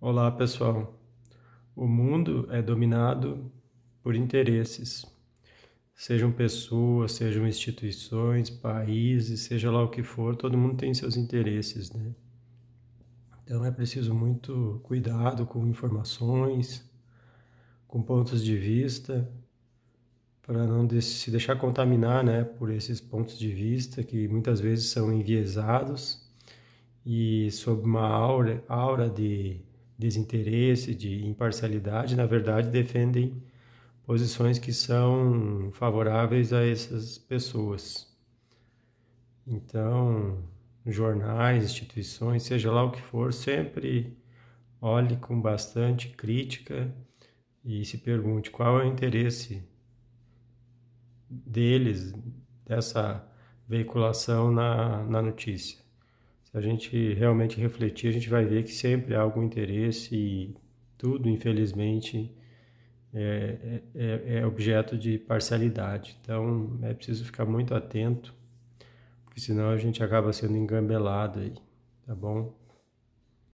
Olá, pessoal. O mundo é dominado por interesses, sejam pessoas, sejam instituições, países, seja lá o que for, todo mundo tem seus interesses, né? Então é preciso muito cuidado com informações, com pontos de vista, para não se deixar contaminar, né, por esses pontos de vista que muitas vezes são enviesados e sob uma aura, aura de desinteresse, de imparcialidade, na verdade defendem posições que são favoráveis a essas pessoas. Então, jornais, instituições, seja lá o que for, sempre olhe com bastante crítica e se pergunte qual é o interesse deles, dessa veiculação na, na notícia. Se a gente realmente refletir, a gente vai ver que sempre há algum interesse e tudo, infelizmente, é, é, é, é objeto de parcialidade. Então, é preciso ficar muito atento, porque senão a gente acaba sendo engambelado aí, tá bom?